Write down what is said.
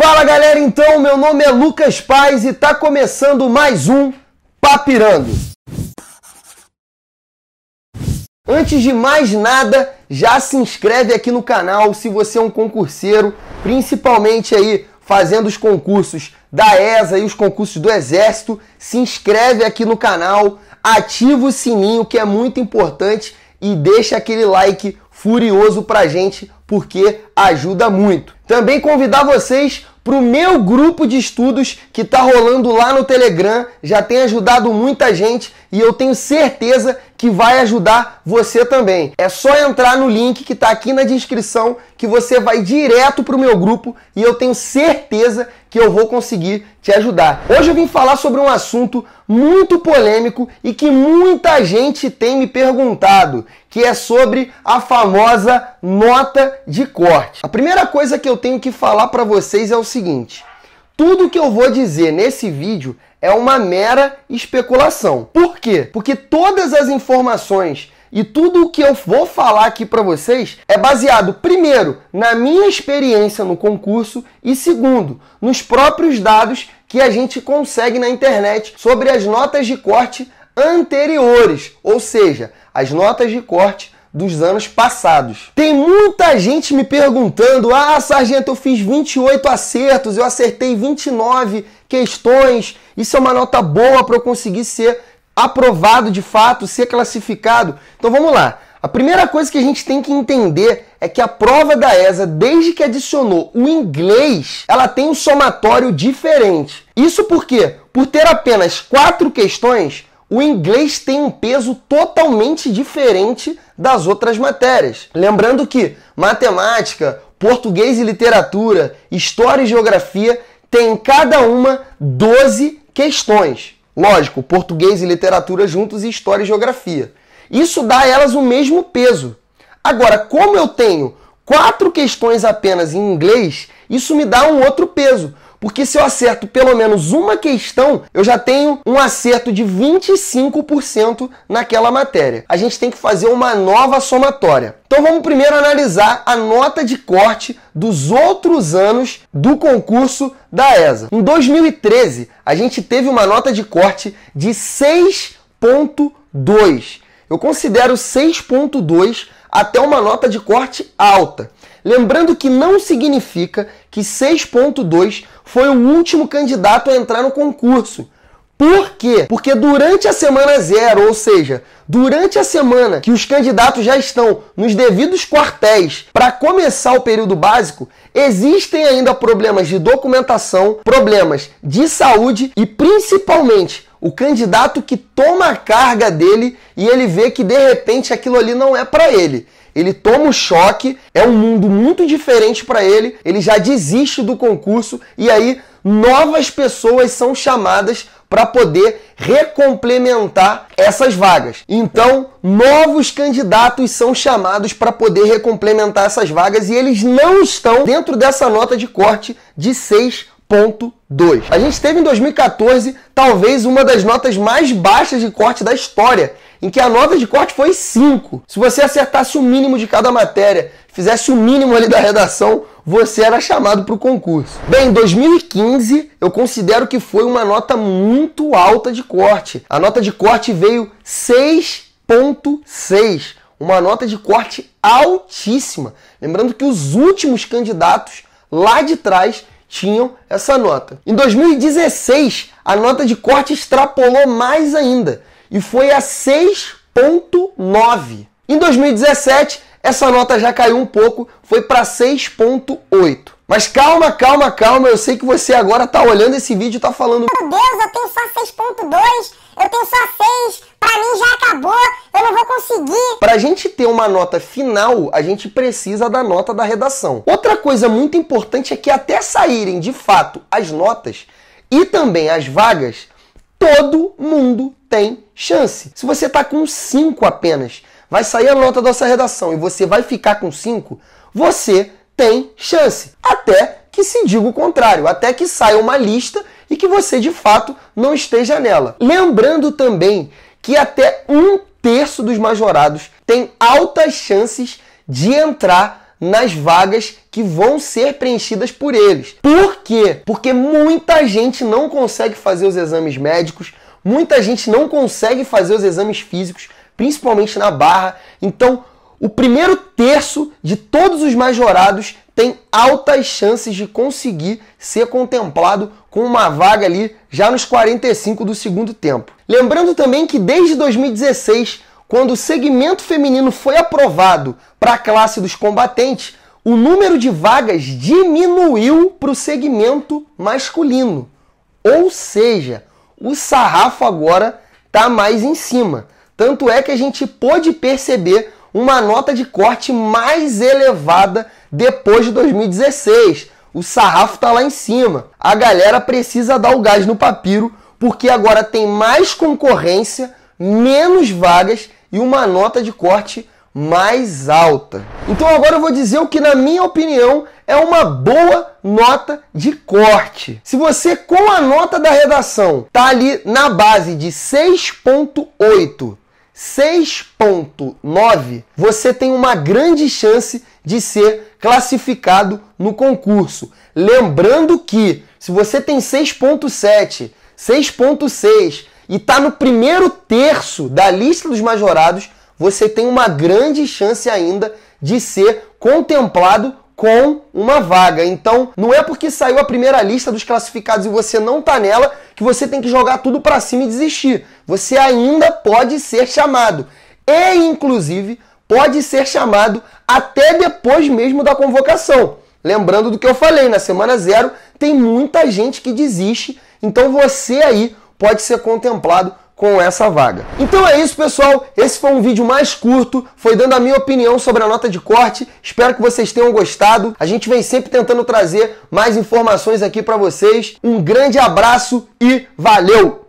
Fala galera, então, meu nome é Lucas Paz e tá começando mais um Papirando. Antes de mais nada, já se inscreve aqui no canal se você é um concurseiro, principalmente aí fazendo os concursos da ESA e os concursos do Exército. Se inscreve aqui no canal, ativa o sininho que é muito importante e deixa aquele like furioso pra gente porque ajuda muito. Também convidar vocês para o meu grupo de estudos que está rolando lá no Telegram, já tem ajudado muita gente e eu tenho certeza que vai ajudar você também. É só entrar no link que está aqui na descrição que você vai direto para o meu grupo e eu tenho certeza que eu vou conseguir te ajudar. Hoje eu vim falar sobre um assunto muito polêmico e que muita gente tem me perguntado, que é sobre a famosa nota de corte. A primeira coisa que eu tenho que falar para vocês é o seguinte: tudo que eu vou dizer nesse vídeo é uma mera especulação. Por quê? Porque todas as informações e tudo o que eu vou falar aqui para vocês é baseado, primeiro, na minha experiência no concurso e, segundo, nos próprios dados que a gente consegue na internet sobre as notas de corte anteriores, ou seja, as notas de corte dos anos passados. Tem muita gente me perguntando: ah, sargento, eu fiz 28 acertos, eu acertei 29 questões, isso é uma nota boa para eu conseguir ser aprovado de fato, ser classificado. Então vamos lá. A primeira coisa que a gente tem que entender é que a prova da ESA, desde que adicionou o inglês, ela tem um somatório diferente. Isso porque, por ter apenas quatro questões, o inglês tem um peso totalmente diferente das outras matérias. Lembrando que matemática, português e literatura, história e geografia têm cada uma 12 questões. Lógico, português e literatura juntos e história e geografia. Isso dá a elas o mesmo peso. Agora, como eu tenho quatro questões apenas em inglês, isso me dá um outro peso, porque se eu acerto pelo menos uma questão, eu já tenho um acerto de 25% naquela matéria. A gente tem que fazer uma nova somatória. Então vamos primeiro analisar a nota de corte dos outros anos do concurso da ESA. Em 2013, a gente teve uma nota de corte de 6.2. Eu considero 6.2 até uma nota de corte alta. Lembrando que não significa que 6.2 foi o último candidato a entrar no concurso. Por quê? Porque durante a semana zero, ou seja, durante a semana que os candidatos já estão nos devidos quartéis para começar o período básico, existem ainda problemas de documentação, problemas de saúde e principalmente o candidato que toma a carga dele e ele vê que de repente aquilo ali não é para ele ele toma o choque, é um mundo muito diferente para ele, ele já desiste do concurso e aí novas pessoas são chamadas para poder recomplementar essas vagas. Então, novos candidatos são chamados para poder recomplementar essas vagas e eles não estão dentro dessa nota de corte de 6 Ponto A gente teve em 2014 talvez uma das notas mais baixas de corte da história, em que a nota de corte foi 5. Se você acertasse o mínimo de cada matéria, fizesse o mínimo ali da redação, você era chamado para o concurso. Bem, 2015 eu considero que foi uma nota muito alta de corte. A nota de corte veio 6.6, uma nota de corte altíssima. Lembrando que os últimos candidatos lá de trás tinham essa nota. Em 2016, a nota de corte extrapolou mais ainda e foi a 6,9. Em 2017, essa nota já caiu um pouco, foi para 6,8. Mas calma, calma, calma. Eu sei que você agora tá olhando esse vídeo e tá falando. Meu Deus, eu tenho só 6.2, eu tenho só 6, pra mim já acabou, eu não vou conseguir. Pra gente ter uma nota final, a gente precisa da nota da redação. Outra coisa muito importante é que até saírem de fato as notas e também as vagas, todo mundo tem chance. Se você tá com 5 apenas, vai sair a nota da sua redação e você vai ficar com 5, você tem chance. Até que se diga o contrário, até que saia uma lista e que você de fato não esteja nela. Lembrando também que até um terço dos majorados tem altas chances de entrar nas vagas que vão ser preenchidas por eles. Por quê? Porque muita gente não consegue fazer os exames médicos, muita gente não consegue fazer os exames físicos, principalmente na barra. Então, o primeiro terço de todos os majorados tem altas chances de conseguir ser contemplado com uma vaga ali já nos 45 do segundo tempo. Lembrando também que desde 2016, quando o segmento feminino foi aprovado para a classe dos combatentes, o número de vagas diminuiu para o segmento masculino. Ou seja, o sarrafo agora está mais em cima. Tanto é que a gente pôde perceber uma nota de corte mais elevada depois de 2016. O sarrafo tá lá em cima. A galera precisa dar o gás no papiro porque agora tem mais concorrência, menos vagas e uma nota de corte mais alta. Então agora eu vou dizer o que na minha opinião é uma boa nota de corte. Se você com a nota da redação tá ali na base de 6.8 6.9, você tem uma grande chance de ser classificado no concurso. Lembrando que se você tem 6.7, 6.6 e está no primeiro terço da lista dos majorados, você tem uma grande chance ainda de ser contemplado com uma vaga. Então, não é porque saiu a primeira lista dos classificados e você não tá nela que você tem que jogar tudo para cima e desistir. Você ainda pode ser chamado. E inclusive pode ser chamado até depois mesmo da convocação. Lembrando do que eu falei, na semana zero tem muita gente que desiste, então você aí pode ser contemplado com essa vaga. Então é isso, pessoal. Esse foi um vídeo mais curto, foi dando a minha opinião sobre a nota de corte. Espero que vocês tenham gostado. A gente vem sempre tentando trazer mais informações aqui para vocês. Um grande abraço e valeu!